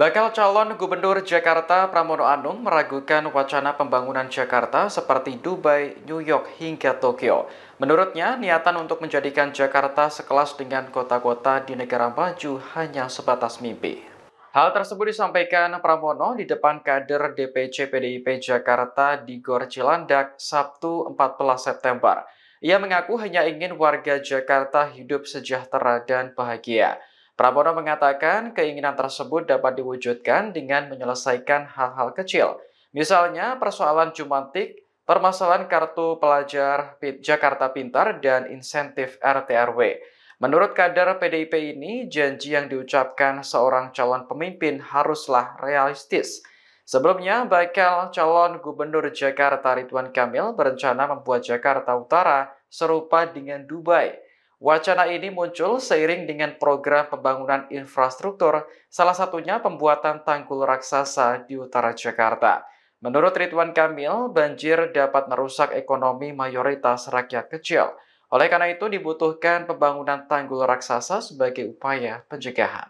Bakal calon Gubernur Jakarta Pramono Anung meragukan wacana pembangunan Jakarta seperti Dubai, New York, hingga Tokyo. Menurutnya, niatan untuk menjadikan Jakarta sekelas dengan kota-kota di negara maju hanya sebatas mimpi. Hal tersebut disampaikan Pramono di depan kader DPC PDIP Jakarta di Gor Cilandak, Sabtu 14 September. Ia mengaku hanya ingin warga Jakarta hidup sejahtera dan bahagia. Prabowo mengatakan keinginan tersebut dapat diwujudkan dengan menyelesaikan hal-hal kecil, misalnya persoalan jumantik, permasalahan kartu pelajar Jakarta Pintar, dan insentif RTRW. Menurut kader PDIP ini, janji yang diucapkan seorang calon pemimpin haruslah realistis. Sebelumnya, bakal calon gubernur Jakarta Ridwan Kamil berencana membuat Jakarta Utara serupa dengan Dubai. Wacana ini muncul seiring dengan program pembangunan infrastruktur, salah satunya pembuatan tanggul raksasa di utara Jakarta. Menurut Ridwan Kamil, banjir dapat merusak ekonomi mayoritas rakyat kecil. Oleh karena itu, dibutuhkan pembangunan tanggul raksasa sebagai upaya pencegahan.